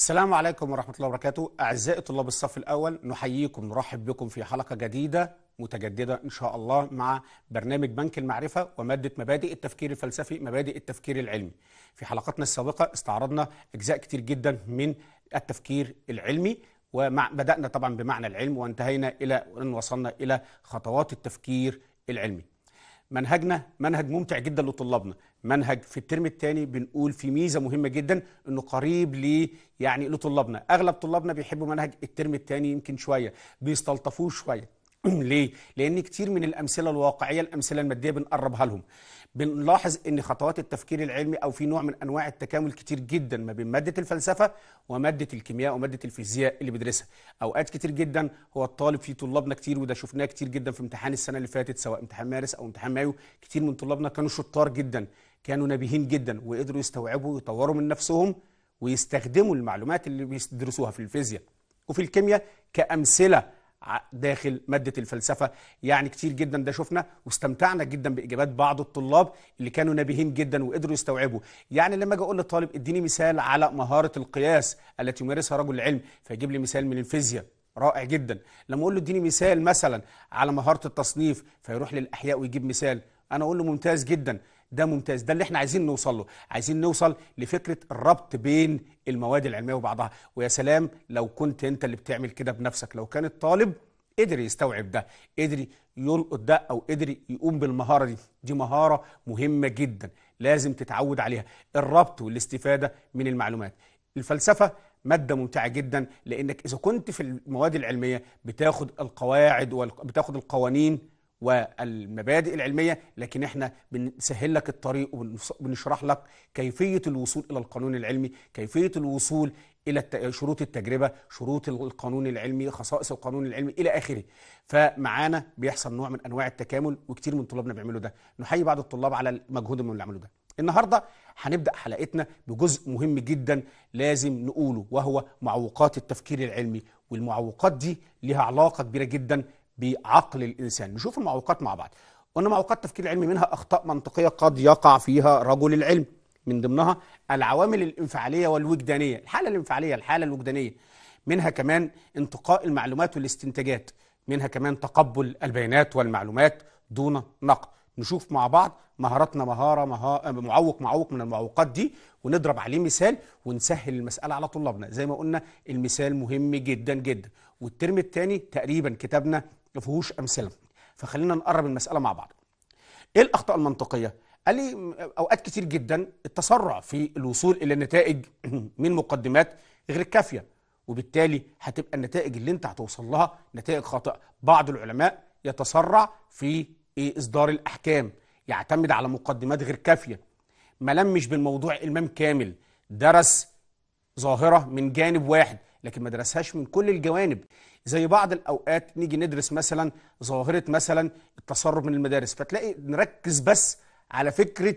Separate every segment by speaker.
Speaker 1: السلام عليكم ورحمة الله وبركاته أعزائي طلاب الصف الأول نحييكم نرحب بكم في حلقة جديدة متجددة إن شاء الله مع برنامج بنك المعرفة ومادة مبادئ التفكير الفلسفي مبادئ التفكير العلمي في حلقاتنا السابقة استعرضنا أجزاء كتير جدا من التفكير العلمي وبدأنا طبعا بمعنى العلم وانتهينا إلى أن وصلنا إلى خطوات التفكير العلمي منهجنا منهج ممتع جدا لطلابنا منهج في الترم الثاني بنقول في ميزه مهمه جدا انه قريب ل يعني لطلابنا اغلب طلابنا بيحبوا منهج الترم الثاني يمكن شويه بيستلطفوه شويه ليه؟ لأن كتير من الأمثلة الواقعية الأمثلة المادية بنقربها لهم بنلاحظ أن خطوات التفكير العلمي أو في نوع من أنواع التكامل كتير جدا ما بين مادة الفلسفة ومادة الكيمياء ومادة الفيزياء اللي بيدرسها أوقات كتير جدا هو الطالب في طلابنا كتير وده شفناه كتير جدا في امتحان السنة اللي فاتت سواء امتحان مارس أو امتحان مايو كتير من طلابنا كانوا شطار جدا كانوا نبيهين جدا وقدروا يستوعبوا ويطوروا من نفسهم ويستخدموا المعلومات اللي بيدرسوها في الفيزياء وفي الكيمياء كأمثلة داخل مادة الفلسفة يعني كتير جدا ده شفنا واستمتعنا جدا بإجابات بعض الطلاب اللي كانوا نبيهين جدا وقدروا يستوعبوا يعني لما أجي أقول للطالب اديني مثال على مهارة القياس التي يمارسها رجل العلم فيجيب لي مثال من الفيزياء رائع جدا لما أقول له اديني مثال مثلا على مهارة التصنيف فيروح للأحياء ويجيب مثال أنا أقول له ممتاز جدا ده ممتاز ده اللي احنا عايزين نوصل له عايزين نوصل لفكره الربط بين المواد العلميه وبعضها ويا سلام لو كنت انت اللي بتعمل كده بنفسك لو كان الطالب قدر يستوعب ده قدر يلقط ده او قدر يقوم بالمهاره دي دي مهاره مهمه جدا لازم تتعود عليها الربط والاستفاده من المعلومات الفلسفه ماده ممتعه جدا لانك اذا كنت في المواد العلميه بتاخد القواعد وبتاخد القوانين والمبادئ العلمية لكن احنا بنسهل لك الطريق وبنشرح لك كيفية الوصول إلى القانون العلمي كيفية الوصول إلى شروط التجربة شروط القانون العلمي خصائص القانون العلمي إلى آخره فمعانا بيحصل نوع من أنواع التكامل وكتير من طلابنا بيعملوا ده نحيي بعض الطلاب على المجهود اللي عملوا ده النهارده هنبدا حلقتنا بجزء مهم جدا لازم نقوله وهو معوقات التفكير العلمي والمعوقات دي لها علاقه كبيره جدا بعقل الإنسان نشوف المعوقات مع بعض قلنا معوقات تفكير العلمي منها أخطاء منطقية قد يقع فيها رجل العلم من ضمنها العوامل الانفعالية والوجدانية الحالة الانفعالية الحالة الوجدانية منها كمان انتقاء المعلومات والاستنتاجات منها كمان تقبل البيانات والمعلومات دون نقد نشوف مع بعض مهاراتنا مهارة مها... معوق معوق من المعوقات دي ونضرب عليه مثال ونسهل المسألة على طلابنا زي ما قلنا المثال مهم جدا جدا والترم الثاني تقريبا كتابنا ما فيهوش امثله فخلينا نقرب المساله مع بعض ايه الاخطاء المنطقيه قال لي اوقات كتير جدا التسرع في الوصول الى نتائج من مقدمات غير كافيه وبالتالي هتبقى النتائج اللي انت هتوصل لها نتائج خاطئه بعض العلماء يتسرع في اصدار الاحكام يعتمد على مقدمات غير كافيه ما لمش بالموضوع المام كامل درس ظاهره من جانب واحد لكن ما درسهاش من كل الجوانب زي بعض الأوقات نيجي ندرس مثلا ظاهرة مثلا التسرب من المدارس فتلاقي نركز بس على فكرة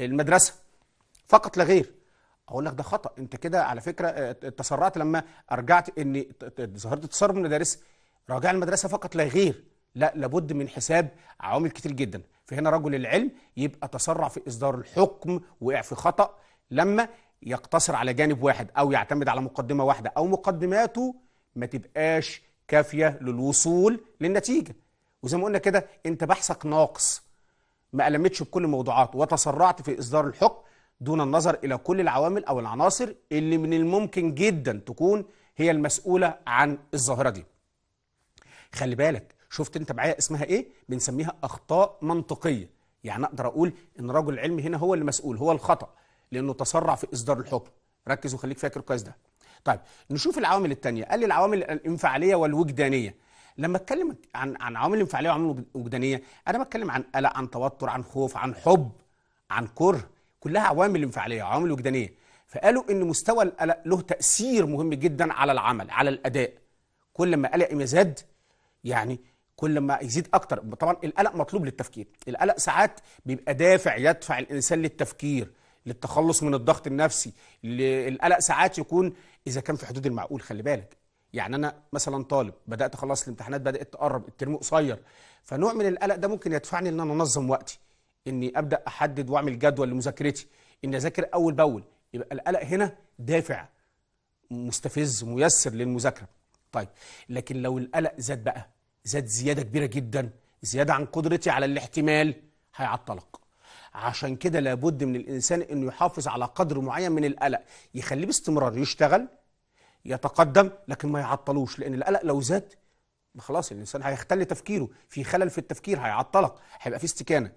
Speaker 1: المدرسة فقط لا غير اقول لك ده خطا انت كده على فكره آه، تسرعت لما ارجعت ان ظاهره التسرب من المدارس راجع المدرسه فقط لا غير لا لابد من حساب عوامل كتير جدا فهنا رجل العلم يبقى تسرع في اصدار الحكم وقع في خطا لما يقتصر على جانب واحد او يعتمد على مقدمه واحده او مقدماته ما تبقاش كافية للوصول للنتيجة وزي ما قلنا كده انت بحثك ناقص ما ألمتش بكل الموضوعات وتسرعت في إصدار الحكم دون النظر إلى كل العوامل أو العناصر اللي من الممكن جدا تكون هي المسؤولة عن الظاهرة دي خلي بالك شفت انت معايا اسمها ايه بنسميها أخطاء منطقية يعني أقدر أقول إن رجل العلم هنا هو المسؤول هو الخطأ لأنه تسرع في إصدار الحكم ركز وخليك فاكر كويس ده طيب نشوف العوامل التانية قال لي العوامل الانفعاليه والوجدانيه لما اتكلم عن عن عوامل انفعاليه وعوامل وجدانيه انا بتكلم عن قلق عن توتر عن خوف عن حب عن كره كلها عوامل انفعاليه وعوامل وجدانيه فقالوا ان مستوى القلق له تاثير مهم جدا على العمل على الاداء كل ما قلق يزداد يعني كل ما يزيد اكتر طبعا القلق مطلوب للتفكير القلق ساعات بيبقى دافع يدفع الانسان للتفكير للتخلص من الضغط النفسي القلق ساعات يكون اذا كان في حدود المعقول خلي بالك يعني انا مثلا طالب بدات خلاص الامتحانات بدات تقرب الترم قصير فنوع من القلق ده ممكن يدفعني ان انا انظم وقتي اني ابدا احدد واعمل جدول لمذاكرتي اني اذاكر اول باول يبقى القلق هنا دافع مستفز ميسر للمذاكره طيب لكن لو القلق زاد بقى زاد زياده كبيره جدا زياده عن قدرتي على الاحتمال هيعطلك عشان كده لابد من الإنسان أنه يحافظ على قدر معين من القلق يخليه باستمرار يشتغل يتقدم لكن ما يعطلوش لأن القلق لو زاد خلاص الإنسان هيختل تفكيره في خلل في التفكير هيعطلك هيبقى في استكانة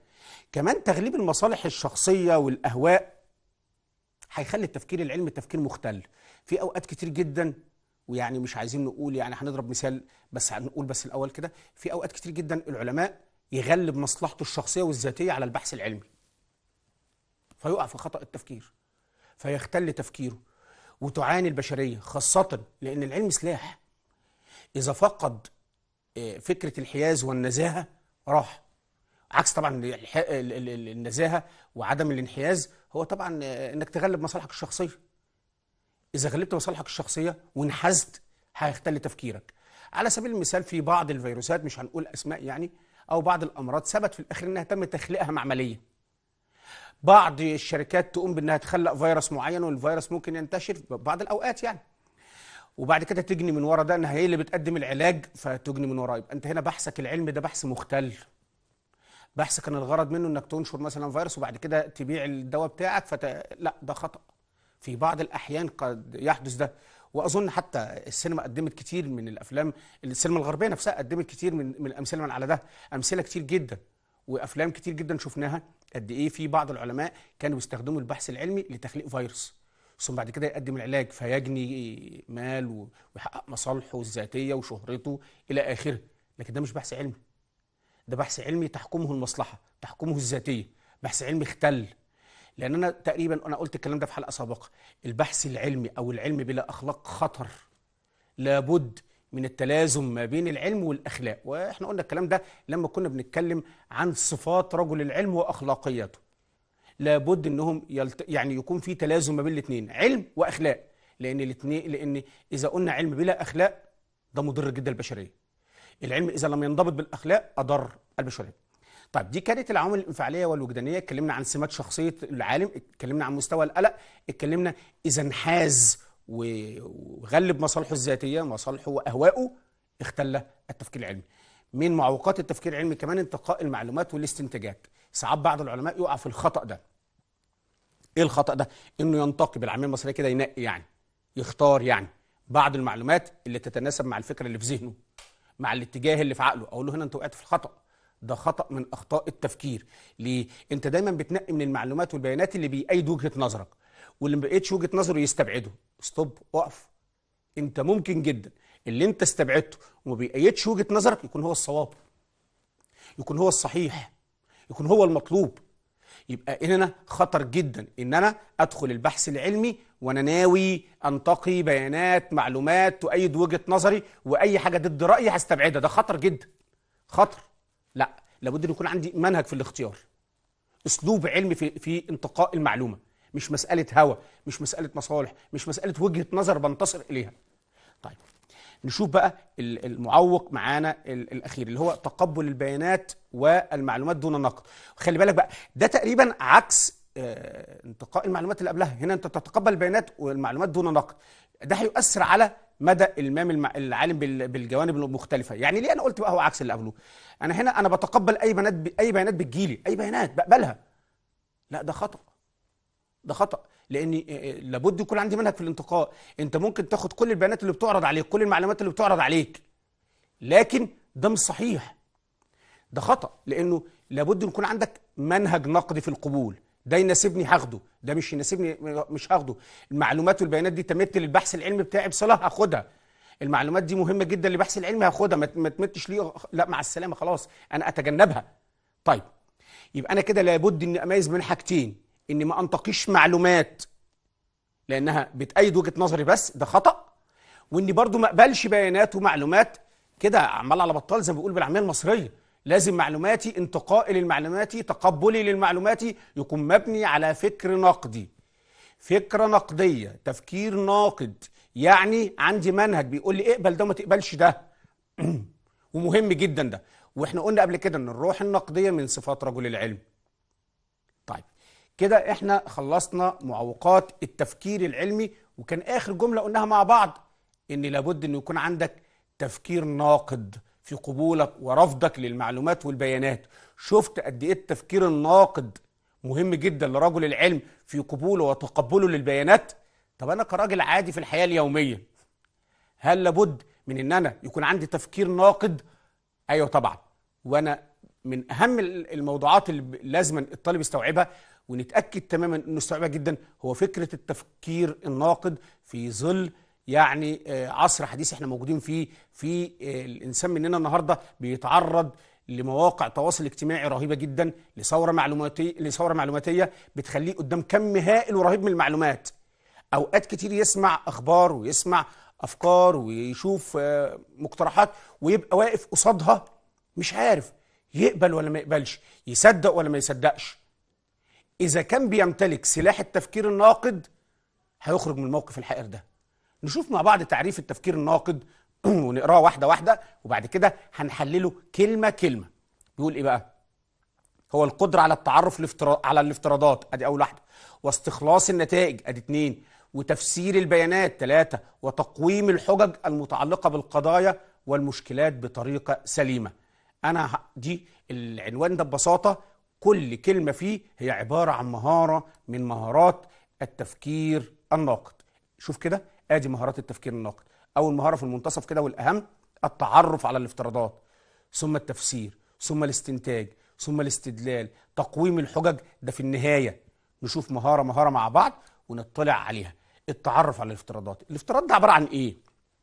Speaker 1: كمان تغليب المصالح الشخصية والأهواء هيخلي التفكير العلمي التفكير مختل في أوقات كتير جدا ويعني مش عايزين نقول يعني هنضرب مثال بس هنقول بس الأول كده في أوقات كتير جدا العلماء يغلب مصلحته الشخصية والذاتية على البحث العلمي فيقع في خطأ التفكير فيختل تفكيره وتعاني البشرية خاصة لأن العلم سلاح إذا فقد آه، فكرة الحياز والنزاهة راح عكس طبعا النزاهة وعدم الانحياز هو طبعا آه، انك تغلب مصالحك الشخصية إذا غلبت مصالحك الشخصية وانحزت هيختل تفكيرك على سبيل المثال في بعض الفيروسات مش هنقول أسماء يعني أو بعض الأمراض ثبت في الآخر إنها تم تخليقها مع عملية بعض الشركات تقوم بانها تخلق فيروس معين والفيروس ممكن ينتشر بعض الاوقات يعني وبعد كده تجني من ورا ده انها هي اللي بتقدم العلاج فتجني من وراه يبقى انت هنا بحثك العلمي ده بحث مختل بحث كان الغرض منه انك تنشر مثلا فيروس وبعد كده تبيع الدواء بتاعك فت... لا ده خطا في بعض الاحيان قد يحدث ده واظن حتى السينما قدمت كتير من الافلام السينما الغربيه نفسها قدمت كتير من من الامثله من على ده امثله كتير جدا وافلام كتير جدا شفناها قد ايه في بعض العلماء كانوا بيستخدموا البحث العلمي لتخليق فيروس ثم بعد كده يقدم العلاج فيجني مال ويحقق مصالحه الذاتيه وشهرته الى اخره لكن ده مش بحث علمي ده بحث علمي تحكمه المصلحه تحكمه الذاتيه بحث علمي اختل لان انا تقريبا انا قلت الكلام ده في حلقه سابقه البحث العلمي او العلم بلا اخلاق خطر لابد من التلازم ما بين العلم والاخلاق واحنا قلنا الكلام ده لما كنا بنتكلم عن صفات رجل العلم واخلاقياته لابد انهم يلت... يعني يكون في تلازم ما بين الاثنين علم واخلاق لان الاثنين لان اذا قلنا علم بلا اخلاق ده مضر جدا البشريه العلم اذا لم ينضبط بالاخلاق اضر البشريه طيب دي كانت العوامل الانفعاليه والوجدانيه اتكلمنا عن سمات شخصيه العالم اتكلمنا عن مستوى القلق اتكلمنا اذا انحاز وغلب مصالحه الذاتيه مصالحه واهوائه اختل التفكير العلمي من معوقات التفكير العلمي كمان انتقاء المعلومات والاستنتاجات ساعات بعض العلماء يقع في الخطا ده ايه الخطا ده انه ينتقي بالعاميه المصريه كده ينقي يعني يختار يعني بعض المعلومات اللي تتناسب مع الفكره اللي في ذهنه مع الاتجاه اللي في عقله اقول له هنا انت وقعت في الخطا ده خطا من اخطاء التفكير ليه انت دايما بتنقي من المعلومات والبيانات اللي بيأيد وجهه نظرك واللي ما بقتش وجهه نظره يستبعده ستوب وقف انت ممكن جدا اللي انت استبعدته وما بيأيدش وجهه نظرك يكون هو الصواب يكون هو الصحيح يكون هو المطلوب يبقى هنا خطر جدا ان انا ادخل البحث العلمي وانا ناوي انتقي بيانات معلومات تؤيد وجهه نظري واي حاجه ضد رايي هستبعدها ده خطر جدا خطر لا لابد ان يكون عندي منهج في الاختيار اسلوب علمي في في انتقاء المعلومه مش مسألة هوى مش مسألة مصالح مش مسألة وجهة نظر بنتصر إليها طيب نشوف بقى المعوق معانا الأخير اللي هو تقبل البيانات والمعلومات دون نقد خلي بالك بقى ده تقريبا عكس آه، انتقاء المعلومات اللي قبلها هنا انت تتقبل البيانات والمعلومات دون نقد ده هيؤثر على مدى المام العالم بالجوانب المختلفه يعني ليه انا قلت بقى هو عكس اللي قبله انا هنا انا بتقبل اي بيانات اي بيانات بتجيلي اي بيانات بقبلها لا ده خطأ ده خطا لان آه، آه، لابد يكون عندي منهج في الانتقاء انت ممكن تاخد كل البيانات اللي بتعرض عليك كل المعلومات اللي بتعرض عليك لكن ده مش صحيح ده خطا لانه لابد يكون عندك منهج نقدي في القبول ده يناسبني هاخده ده مش يناسبني مش هاخده المعلومات والبيانات دي تمت للبحث العلمي بتاعي بصلاح هاخدها المعلومات دي مهمه جدا للبحث العلمي هاخدها ما تمتش ليه آه، لا مع السلامه خلاص انا اتجنبها طيب يبقى انا كده لابد اني اميز بين حاجتين اني ما انتقيش معلومات لانها بتأيد وجهه نظري بس ده خطأ واني برضو ما اقبلش بيانات ومعلومات كده عمال على بطال زي ما بيقول بالعاميه المصريه لازم معلوماتي انتقائي للمعلومات تقبلي للمعلومات يكون مبني على فكر نقدي فكره نقديه تفكير ناقد يعني عندي منهج بيقول لي اقبل ده وما تقبلش ده ومهم جدا ده واحنا قلنا قبل كده ان الروح النقديه من صفات رجل العلم كده احنا خلصنا معوقات التفكير العلمي وكان اخر جمله قلناها مع بعض ان لابد ان يكون عندك تفكير ناقد في قبولك ورفضك للمعلومات والبيانات شفت قد ايه التفكير الناقد مهم جدا لرجل العلم في قبوله وتقبله للبيانات طب انا كراجل عادي في الحياه اليوميه هل لابد من ان انا يكون عندي تفكير ناقد ايوه طبعا وانا من اهم الموضوعات اللي لازما الطالب يستوعبها ونتاكد تماما انه استوعبها جدا هو فكره التفكير الناقد في ظل يعني آه، عصر حديث احنا موجودين فيه في آه، الانسان مننا النهارده بيتعرض لمواقع تواصل اجتماعي رهيبه جدا لثوره معلوماتيه لثوره معلوماتيه بتخليه قدام كم هائل ورهيب من المعلومات اوقات كتير يسمع اخبار ويسمع افكار ويشوف آه، مقترحات ويبقى واقف قصادها مش عارف يقبل ولا ما يقبلش يصدق ولا ما يصدقش إذا كان بيمتلك سلاح التفكير الناقد هيخرج من الموقف الحائر ده نشوف مع بعض تعريف التفكير الناقد ونقراه واحدة واحدة وبعد كده هنحلله كلمة كلمة بيقول إيه بقى؟ هو القدرة على التعرف على الافتراضات أدي أول واحدة واستخلاص النتائج أدي اتنين وتفسير البيانات ثلاثة وتقويم الحجج المتعلقة بالقضايا والمشكلات بطريقة سليمة أنا دي العنوان ده ببساطة كل كلمة فيه هي عبارة عن مهارة من مهارات التفكير الناقد شوف كده ادي مهارات التفكير الناقد اول مهارة في المنتصف كده والاهم التعرف على الافتراضات ثم التفسير ثم الاستنتاج ثم الاستدلال تقويم الحجج ده في النهاية نشوف مهارة مهارة مع بعض ونطلع عليها التعرف على الافتراضات الافتراض ده عبارة عن ايه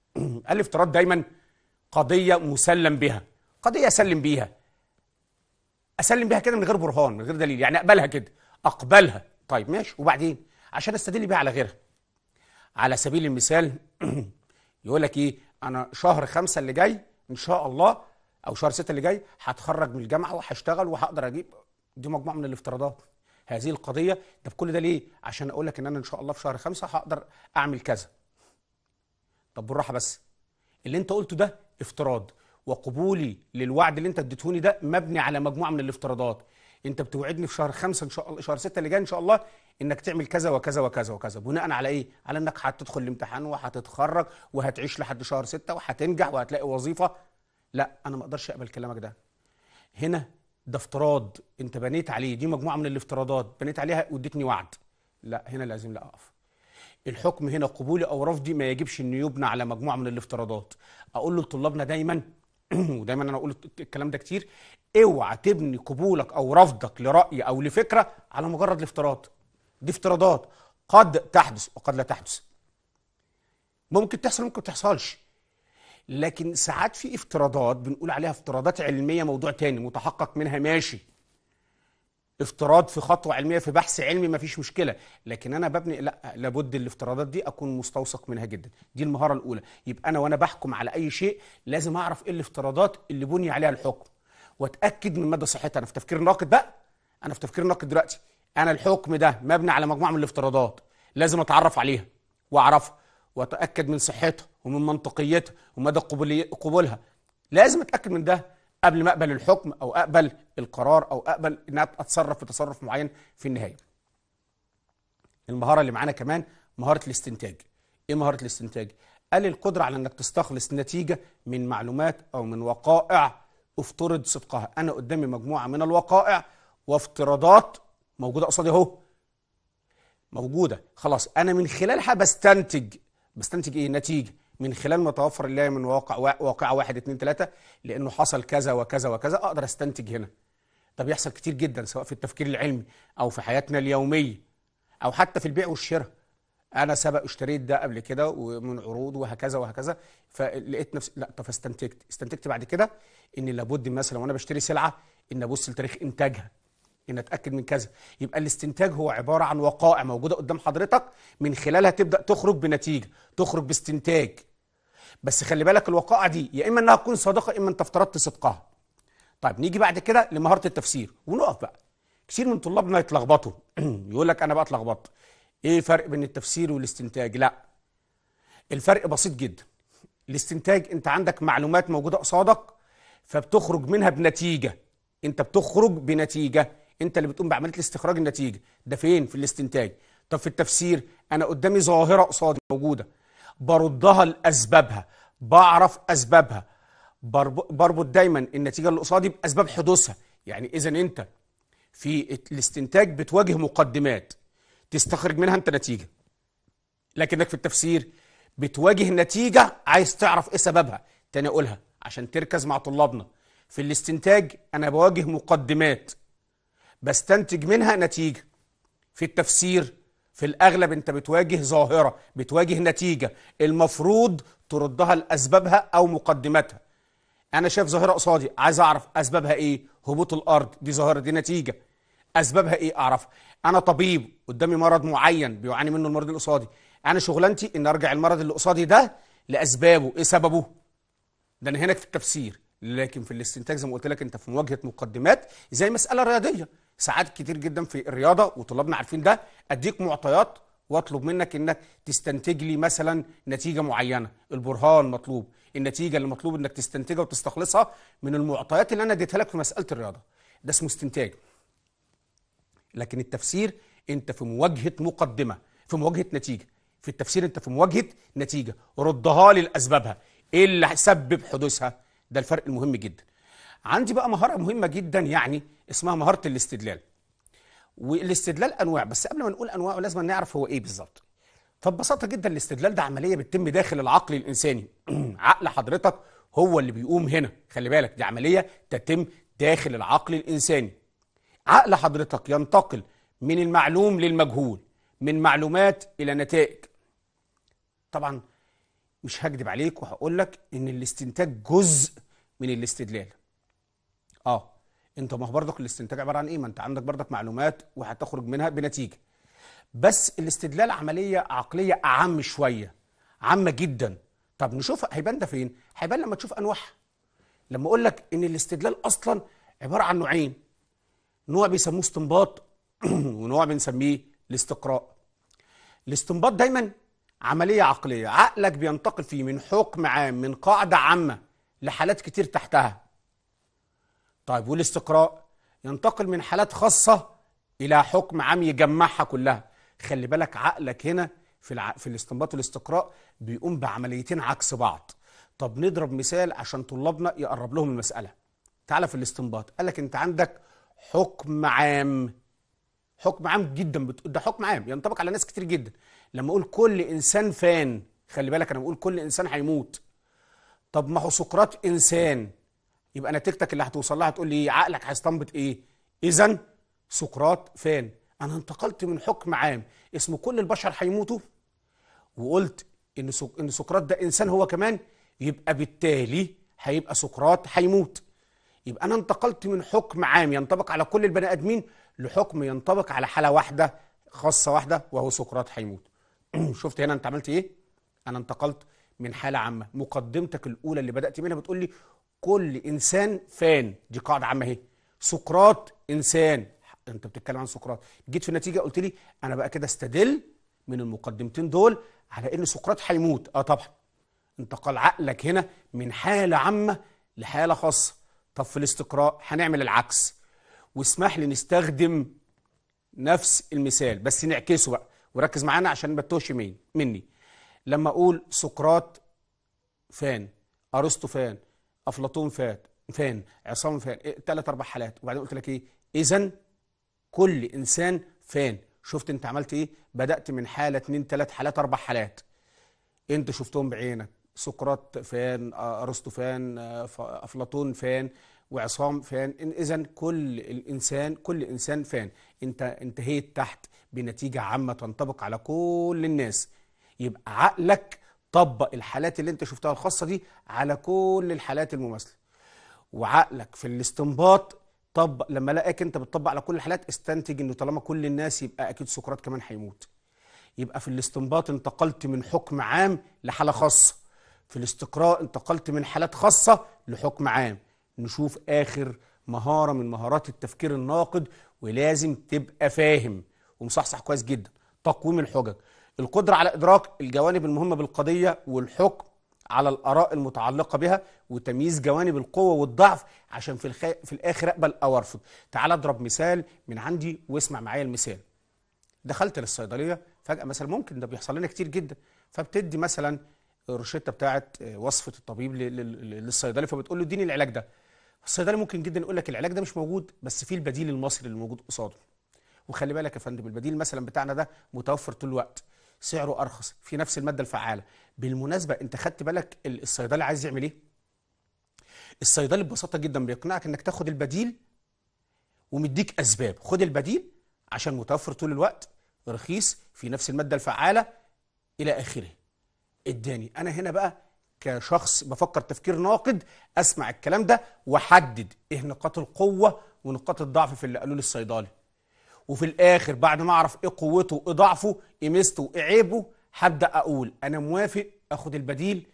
Speaker 1: الافتراض دايما قضية مسلم بها قضية سلم بيها اسلم بيها كده من غير برهان من غير دليل يعني اقبلها كده اقبلها طيب ماشي وبعدين عشان استدل بيها على غيرها على سبيل المثال يقول لك ايه انا شهر خمسة اللي جاي ان شاء الله او شهر ستة اللي جاي هتخرج من الجامعه وهشتغل وهقدر اجيب دي مجموعه من الافتراضات هذه القضيه طب كل ده ليه عشان اقول لك ان انا ان شاء الله في شهر خمسة هقدر اعمل كذا طب بالراحه بس اللي انت قلته ده افتراض وقبولي للوعد اللي انت اديتهوني ده مبني على مجموعه من الافتراضات انت بتوعدني في شهر خمسة ان شاء الله شهر ستة اللي جاي ان شاء الله انك تعمل كذا وكذا وكذا وكذا بناء على ايه على انك هتدخل الامتحان وهتتخرج وهتعيش لحد شهر ستة وهتنجح وهتلاقي وظيفه لا انا ما اقدرش اقبل كلامك ده هنا ده افتراض انت بنيت عليه دي مجموعه من الافتراضات بنيت عليها واديتني وعد لا هنا لازم لا اقف الحكم هنا قبولي او رفضي ما يجبش انه يبنى على مجموعه من الافتراضات اقول لطلابنا دايما ودايما انا اقول الكلام ده كتير اوعى تبني قبولك او رفضك لراي او لفكره على مجرد الافتراض دي افتراضات قد تحدث وقد لا تحدث ممكن تحصل ممكن تحصلش لكن ساعات في افتراضات بنقول عليها افتراضات علميه موضوع تاني متحقق منها ماشي افتراض في خطوه علميه في بحث علمي مفيش مشكله لكن انا ببني لا لابد الافتراضات دي اكون مستوثق منها جدا دي المهاره الاولى يبقى انا وانا بحكم على اي شيء لازم اعرف ايه الافتراضات اللي بني عليها الحكم واتاكد من مدى صحتها انا في تفكير ناقد بقى انا في تفكير ناقد دلوقتي انا الحكم ده مبني على مجموعه من الافتراضات لازم اتعرف عليها واعرفها واتاكد من صحتها ومن منطقيتها ومدى قبولها لازم اتاكد من ده قبل ما اقبل الحكم او اقبل القرار او اقبل ان اتصرف في تصرف معين في النهايه المهاره اللي معانا كمان مهاره الاستنتاج ايه مهاره الاستنتاج قال القدره على انك تستخلص نتيجه من معلومات او من وقائع افترض صدقها انا قدامي مجموعه من الوقائع وافتراضات موجوده قصادي اهو موجوده خلاص انا من خلالها بستنتج بستنتج ايه نتيجه من خلال ما توفر لله من واقع واقعة واحد اتنين تلاتة لأنه حصل كذا وكذا وكذا أقدر أستنتج هنا ده بيحصل كتير جدا سواء في التفكير العلمي أو في حياتنا اليومية أو حتى في البيع والشراء أنا سبق اشتريت ده قبل كده ومن عروض وهكذا وهكذا فلقيت نفسي لا طب استنتجت استنتجت بعد كده إن لابد مثلا وأنا بشتري سلعة إن أبص لتاريخ إنتاجها ان اتاكد من كذا يبقى الاستنتاج هو عباره عن وقائع موجوده قدام حضرتك من خلالها تبدا تخرج بنتيجه تخرج باستنتاج بس خلي بالك الوقائع دي يا اما انها تكون صادقه يا اما انت افترضت صدقها طيب نيجي بعد كده لمهاره التفسير ونقف بقى كتير من طلابنا يتلخبطوا يقول لك انا بقى اتلخبطت ايه فرق بين التفسير والاستنتاج لا الفرق بسيط جدا الاستنتاج انت عندك معلومات موجوده قصادك فبتخرج منها بنتيجه انت بتخرج بنتيجه انت اللي بتقوم بعمليه الاستخراج النتيجه ده فين في الاستنتاج طب في التفسير انا قدامي ظاهره قصادي موجوده بردها لاسبابها بعرف اسبابها بربط دايما النتيجه اللي قصادي باسباب حدوثها يعني اذا انت في الاستنتاج بتواجه مقدمات تستخرج منها انت نتيجه لكنك في التفسير بتواجه نتيجه عايز تعرف ايه سببها تاني اقولها عشان تركز مع طلابنا في الاستنتاج انا بواجه مقدمات بستنتج منها نتيجة في التفسير في الأغلب أنت بتواجه ظاهرة بتواجه نتيجة المفروض تردها لأسبابها أو مقدماتها أنا شايف ظاهرة قصادي عايز أعرف أسبابها إيه هبوط الأرض دي ظاهرة دي نتيجة أسبابها إيه أعرفها أنا طبيب قدامي مرض معين بيعاني منه المرض اللي قصادي أنا شغلانتي إن أرجع المرض اللي قصادي ده لأسبابه إيه سببه ده أنا هناك في التفسير لكن في الاستنتاج زي ما قلت لك انت في مواجهه مقدمات زي مساله رياضيه ساعات كتير جدا في الرياضه وطلابنا عارفين ده اديك معطيات واطلب منك انك تستنتج لي مثلا نتيجه معينه البرهان مطلوب النتيجه اللي مطلوب انك تستنتجها وتستخلصها من المعطيات اللي انا اديتها لك في مساله الرياضه ده اسمه استنتاج لكن التفسير انت في مواجهه مقدمه في مواجهه نتيجه في التفسير انت في مواجهه نتيجه ردها لي لاسبابها ايه اللي سبب حدوثها ده الفرق المهم جدا عندي بقى مهاره مهمه جدا يعني اسمها مهاره الاستدلال والاستدلال انواع بس قبل ما نقول أنواع لازم نعرف هو ايه بالظبط فببساطه جدا الاستدلال ده عمليه بتتم داخل العقل الانساني عقل حضرتك هو اللي بيقوم هنا خلي بالك دي عمليه تتم داخل العقل الانساني عقل حضرتك ينتقل من المعلوم للمجهول من معلومات الى نتائج طبعا مش هكدب عليك وهقول لك ان الاستنتاج جزء من الاستدلال اه انت ما هو برضك الاستنتاج عباره عن ايه ما انت عندك برضك معلومات وهتخرج منها بنتيجه بس الاستدلال عمليه عقليه اعم شويه عامه جدا طب نشوف هيبان ده فين هيبان لما تشوف انواعها لما اقول لك ان الاستدلال اصلا عباره عن نوعين نوع بيسموه استنباط ونوع بنسميه الاستقراء الاستنباط دايما عملية عقلية عقلك بينتقل فيه من حكم عام من قاعدة عامة لحالات كتير تحتها طيب والاستقراء ينتقل من حالات خاصة إلى حكم عام يجمعها كلها خلي بالك عقلك هنا في, الع... في الاستنباط والاستقراء بيقوم بعمليتين عكس بعض طب نضرب مثال عشان طلابنا يقرب لهم المسألة تعالى في الاستنباط قال لك انت عندك حكم عام حكم عام جدا بت... ده حكم عام ينطبق على ناس كتير جدا لما اقول كل انسان فان خلي بالك انا بقول كل انسان هيموت طب ما هو سقراط انسان يبقى نتيجتك اللي هتوصل لها هتقول لي عقلك هيستنبط ايه اذا سقراط فان انا انتقلت من حكم عام اسمه كل البشر هيموتوا وقلت ان ان سقراط ده انسان هو كمان يبقى بالتالي هيبقى سقراط هيموت يبقى أنا انتقلت من حكم عام ينطبق على كل البني آدمين لحكم ينطبق على حالة واحدة خاصة واحدة وهو سقراط هيموت شفت هنا أنت عملت إيه؟ أنا انتقلت من حالة عامة مقدمتك الأولى اللي بدأت منها بتقول لي كل إنسان فان دي قاعدة عامة أهي سقراط إنسان أنت بتتكلم عن سقراط جيت في النتيجة قلت لي أنا بقى كده استدل من المقدمتين دول على إن سقراط هيموت أه طبعا انتقل عقلك هنا من حالة عامة لحالة خاصة طب في الاستقراء هنعمل العكس واسمح لي نستخدم نفس المثال بس نعكسه بقى وركز معانا عشان ما تتوهش مني لما اقول سقراط فان ارسطو فان افلاطون فان فان عصام فان ثلاث إيه، اربع حالات وبعدين قلت لك ايه اذا كل انسان فان شفت انت عملت ايه بدات من حاله اتنين ثلاث حالات اربع حالات انت شفتهم بعينك سقراط فان آه، ارسطو فان آه، افلاطون فان وعصام فان اذا كل الانسان كل انسان فان انت انتهيت تحت بنتيجه عامه تنطبق على كل الناس يبقى عقلك طبق الحالات اللي انت شفتها الخاصه دي على كل الحالات المماثله وعقلك في الاستنباط طبق لما لقاك انت بتطبق على كل الحالات استنتج انه طالما كل الناس يبقى اكيد سقراط كمان هيموت يبقى في الاستنباط انتقلت من حكم عام لحاله خاصه في الاستقراء انتقلت من حالات خاصة لحكم عام نشوف آخر مهارة من مهارات التفكير الناقد ولازم تبقى فاهم ومصحصح كويس جدا تقويم الحجج القدرة على إدراك الجوانب المهمة بالقضية والحكم على الآراء المتعلقة بها وتمييز جوانب القوة والضعف عشان في, الخ... في الآخر أقبل أو أرفض تعال أضرب مثال من عندي واسمع معايا المثال دخلت للصيدلية فجأة مثلا ممكن ده بيحصل لنا كتير جدا فبتدي مثلا الروشته بتاعه آه، وصفه الطبيب للصيدلي فبتقول له اديني العلاج ده الصيدلي ممكن جدا يقول لك العلاج ده مش موجود بس في البديل المصري اللي موجود قصاده وخلي بالك يا فندم البديل مثلا بتاعنا ده متوفر طول الوقت سعره ارخص في نفس الماده الفعاله بالمناسبه انت خدت بالك الصيدلي عايز يعمل ايه الصيدلي ببساطه جدا بيقنعك انك تاخد البديل ومديك اسباب خد البديل عشان متوفر طول الوقت رخيص في نفس الماده الفعاله الى اخره اداني انا هنا بقى كشخص بفكر تفكير ناقد اسمع الكلام ده واحدد ايه نقاط القوه ونقاط الضعف في اللي قالوه لي الصيدلي وفي الاخر بعد ما اعرف ايه قوته وايه ضعفه ايه ميزته وايه عيبه هبدا اقول انا موافق اخد البديل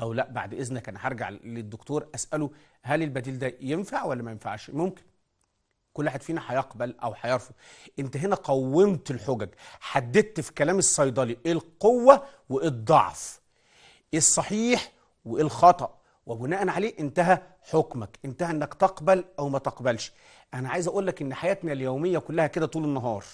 Speaker 1: او لا بعد اذنك انا هرجع للدكتور اساله هل البديل ده ينفع ولا ما ينفعش ممكن كل واحد فينا هيقبل او هيرفض انت هنا قومت الحجج حددت في كلام الصيدلي ايه القوه وايه الضعف ايه الصحيح وايه الخطا وبناء عليه انتهى حكمك انتهى انك تقبل او ما تقبلش انا عايز اقول لك ان حياتنا اليوميه كلها كده طول النهار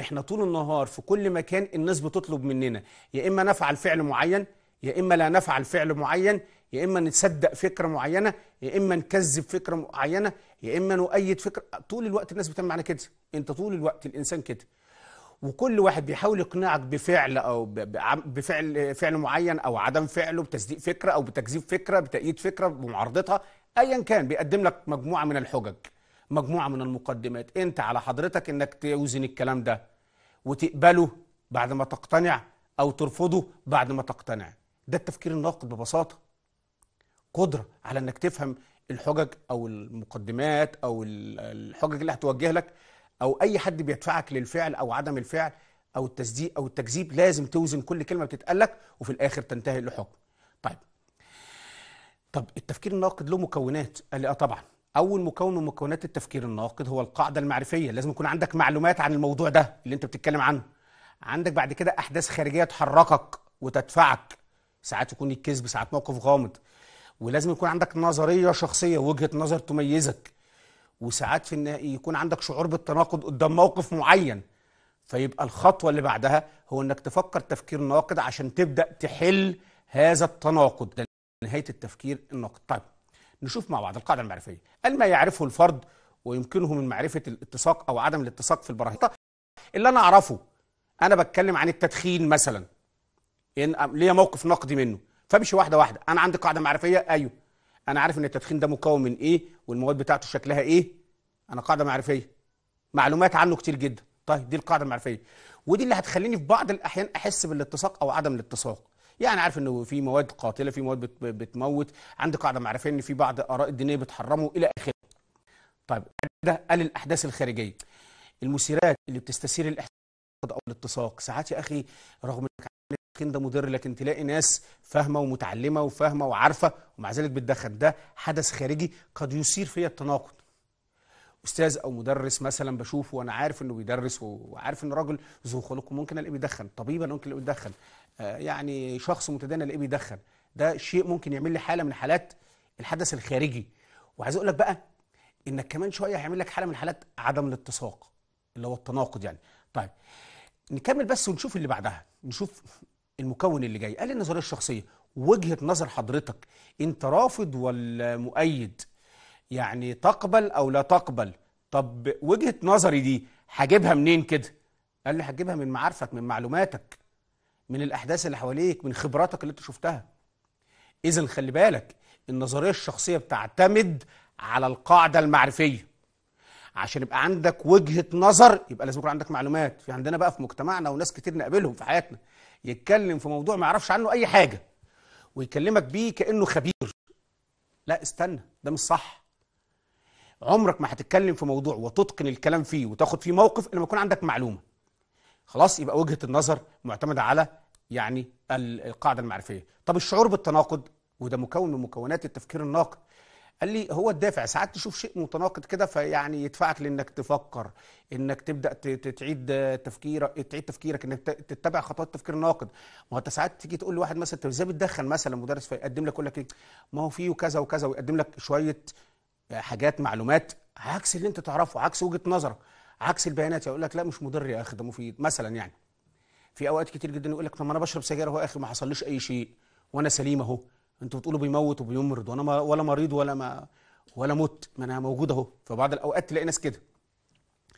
Speaker 1: احنا طول النهار في كل مكان الناس بتطلب مننا يا اما نفعل فعل معين يا اما لا نفعل فعل معين يا اما نصدق فكره معينه يا اما نكذب فكره معينه يا اما نؤيد فكره طول الوقت الناس بتعمل معانا كده انت طول الوقت الانسان كده وكل واحد بيحاول يقنعك بفعل او بفعل فعل معين او عدم فعله بتصديق فكره او بتكذيب فكره بتأييد فكره بمعارضتها ايا كان بيقدم لك مجموعه من الحجج مجموعه من المقدمات انت على حضرتك انك توزن الكلام ده وتقبله بعد ما تقتنع او ترفضه بعد ما تقتنع ده التفكير الناقد ببساطه قدره على انك تفهم الحجج او المقدمات او الحجج اللي هتوجه لك او اي حد بيدفعك للفعل او عدم الفعل او التصديق او التكذيب لازم توزن كل كلمه بتتقال لك وفي الاخر تنتهي لحكم طيب طب التفكير الناقد له مكونات قال لي اه طبعا اول مكون من مكونات التفكير الناقد هو القاعده المعرفيه لازم يكون عندك معلومات عن الموضوع ده اللي انت بتتكلم عنه عندك بعد كده احداث خارجيه تحركك وتدفعك ساعات يكون الكذب ساعات موقف غامض ولازم يكون عندك نظريه شخصيه وجهه نظر تميزك وساعات في ان يكون عندك شعور بالتناقض قدام موقف معين فيبقى الخطوه اللي بعدها هو انك تفكر تفكير ناقد عشان تبدا تحل هذا التناقض ده نهايه التفكير الناقد طيب نشوف مع بعض القاعده المعرفيه قال ما يعرفه الفرد ويمكنه من معرفه الاتساق او عدم الاتساق في البراهين طيب، اللي انا اعرفه انا بتكلم عن التدخين مثلا ان ليا موقف نقدي منه فامشي واحده واحده انا عندي قاعده معرفيه ايوه انا عارف ان التدخين ده مكون من ايه والمواد بتاعته شكلها ايه انا قاعده معرفيه معلومات عنه كتير جدا طيب دي القاعده المعرفيه ودي اللي هتخليني في بعض الاحيان احس بالاتساق او عدم الاتساق يعني عارف انه في مواد قاتله في مواد بتموت عندي قاعده معرفيه ان في بعض اراء الدينيه بتحرمه الى اخره طيب ده قال الاحداث الخارجيه المثيرات اللي بتستثير الاحساس او الاتساق ساعات يا اخي رغم انك لكن ده مضر لكن تلاقي ناس فاهمه ومتعلمه وفاهمه وعارفه ومع ذلك بتدخن ده حدث خارجي قد يثير فيا التناقض استاذ او مدرس مثلا بشوفه وانا عارف انه بيدرس وعارف انه راجل ذو خلق ممكن الاقيه بيدخن طبيب انا ممكن الاقيه بيدخن آه، يعني شخص متدين الاقيه بيدخن ده شيء ممكن يعمل لي حاله من حالات الحدث الخارجي وعايز اقول لك بقى انك كمان شويه هيعمل لك حاله من حالات عدم الاتساق اللي هو التناقض يعني طيب نكمل بس ونشوف اللي بعدها نشوف المكون اللي جاي قال النظريه الشخصيه وجهه نظر حضرتك انت رافض ولا مؤيد يعني تقبل او لا تقبل طب وجهه نظري دي هجيبها منين كده قال لي هتجيبها من معارفك من معلوماتك من الاحداث اللي حواليك من خبراتك اللي انت شفتها اذا خلي بالك النظريه الشخصيه بتعتمد على القاعده المعرفيه عشان يبقى عندك وجهه نظر يبقى لازم يكون عندك معلومات في عندنا بقى في مجتمعنا وناس كتير نقابلهم في حياتنا يتكلم في موضوع ما يعرفش عنه اي حاجه ويكلمك بيه كانه خبير لا استنى ده مش صح عمرك ما هتتكلم في موضوع وتتقن الكلام فيه وتاخد فيه موقف الا لما يكون عندك معلومه خلاص يبقى وجهه النظر معتمده على يعني القاعده المعرفيه طب الشعور بالتناقض وده مكون من مكونات التفكير الناقد قال لي هو الدافع ساعات تشوف شيء متناقض كده فيعني يدفعك لانك تفكر انك تبدا تعيد تفكيرك تعيد تفكيرك انك تتبع خطوات تفكير ناقد ما انت ساعات تيجي تقول لواحد مثلا انت ازاي بتدخل مثلا مدرس فيقدم لك يقول لك ايه ما هو فيه وكذا وكذا ويقدم لك شويه حاجات معلومات عكس اللي انت تعرفه عكس وجهه نظرك عكس البيانات يقول لك لا مش مضر يا اخي ده مفيد مثلا يعني في اوقات كتير جدا يقول لك طب ما انا بشرب سجاير اهو يا اخي ما حصلليش اي شيء وانا سليم اهو انتوا بتقولوا بيموت وبيمرض وانا ولا مريض ولا ما ولا مت ما انا موجود اهو في بعض الاوقات تلاقي ناس كده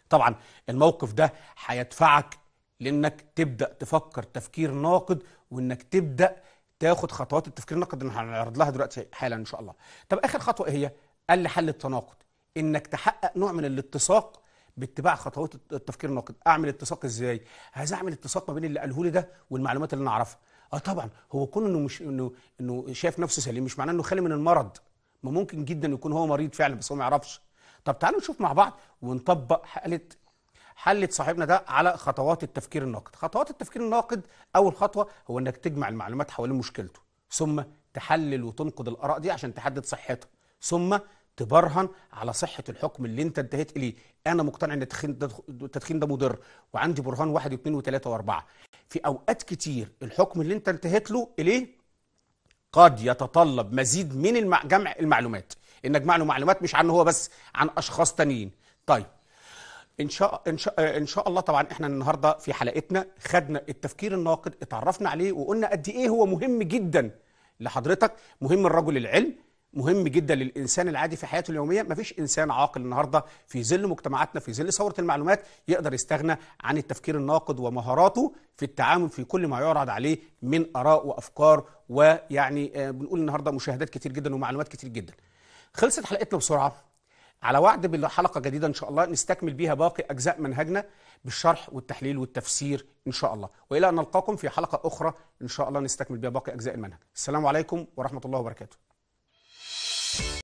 Speaker 1: طبعا الموقف ده هيدفعك لانك تبدا تفكر تفكير ناقد وانك تبدا تاخد خطوات التفكير الناقد اللي هنعرض لها دلوقتي حالا ان شاء الله طب اخر خطوه ايه هي قال لي حل التناقض انك تحقق نوع من الاتساق باتباع خطوات التفكير الناقد اعمل اتساق ازاي عايز اعمل اتساق ما بين اللي قاله لي ده والمعلومات اللي انا اعرفها اه طبعا هو كون انه مش انه انه شايف نفسه سليم مش معناه انه خالي من المرض ما ممكن جدا يكون هو مريض فعلا بس هو ما يعرفش طب تعالوا نشوف مع بعض ونطبق حاله حلة صاحبنا ده على خطوات التفكير الناقد خطوات التفكير الناقد أول خطوة هو أنك تجمع المعلومات حوالين مشكلته ثم تحلل وتنقد الآراء دي عشان تحدد صحتها ثم تبرهن على صحة الحكم اللي انت انتهيت اليه انا مقتنع ان التدخين ده, التدخين ده مضر وعندي برهان واحد واثنين وثلاثة واربعة في أوقات كتير الحكم اللي أنت انتهيت له إليه قد يتطلب مزيد من المع... جمع المعلومات انك جمع له معلومات مش عنه هو بس عن اشخاص تانيين طيب ان شاء ان شاء ان شاء الله طبعا احنا النهارده في حلقتنا خدنا التفكير الناقد اتعرفنا عليه وقلنا قد ايه هو مهم جدا لحضرتك مهم الرجل العلم مهم جدا للانسان العادي في حياته اليوميه مفيش انسان عاقل النهارده في ظل مجتمعاتنا في ظل ثوره المعلومات يقدر يستغنى عن التفكير الناقد ومهاراته في التعامل في كل ما يعرض عليه من اراء وافكار ويعني آه، بنقول النهارده مشاهدات كتير جدا ومعلومات كتير جدا خلصت حلقتنا بسرعه على وعد بالحلقه جديده ان شاء الله نستكمل بيها باقي اجزاء منهجنا بالشرح والتحليل والتفسير ان شاء الله والى ان نلقاكم في حلقه اخرى ان شاء الله نستكمل بها باقي اجزاء المنهج السلام عليكم ورحمه الله وبركاته